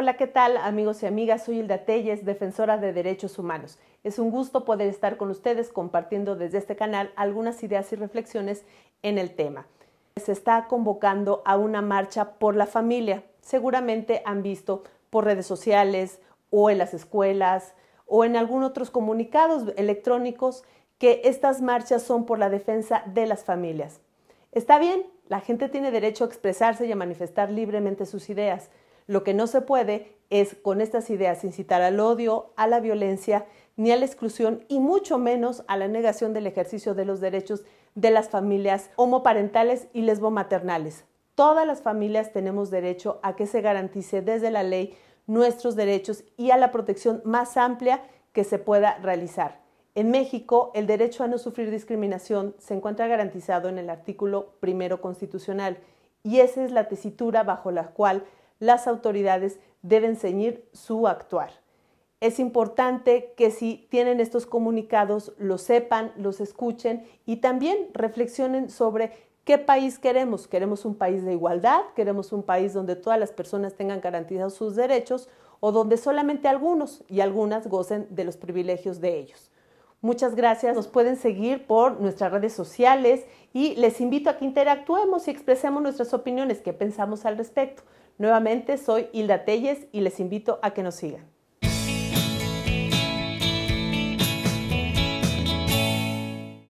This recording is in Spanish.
Hola, ¿qué tal amigos y amigas? Soy Hilda Telles, defensora de derechos humanos. Es un gusto poder estar con ustedes compartiendo desde este canal algunas ideas y reflexiones en el tema. Se está convocando a una marcha por la familia. Seguramente han visto por redes sociales o en las escuelas o en algún otros comunicados electrónicos que estas marchas son por la defensa de las familias. Está bien, la gente tiene derecho a expresarse y a manifestar libremente sus ideas, lo que no se puede es con estas ideas incitar al odio, a la violencia, ni a la exclusión y mucho menos a la negación del ejercicio de los derechos de las familias homoparentales y lesbomaternales. Todas las familias tenemos derecho a que se garantice desde la ley nuestros derechos y a la protección más amplia que se pueda realizar. En México, el derecho a no sufrir discriminación se encuentra garantizado en el artículo primero constitucional y esa es la tesitura bajo la cual las autoridades deben ceñir su actuar. Es importante que si tienen estos comunicados, los sepan, los escuchen y también reflexionen sobre qué país queremos. ¿Queremos un país de igualdad? ¿Queremos un país donde todas las personas tengan garantizados sus derechos o donde solamente algunos y algunas gocen de los privilegios de ellos? Muchas gracias. Nos pueden seguir por nuestras redes sociales y les invito a que interactuemos y expresemos nuestras opiniones, qué pensamos al respecto. Nuevamente soy Hilda Telles y les invito a que nos sigan.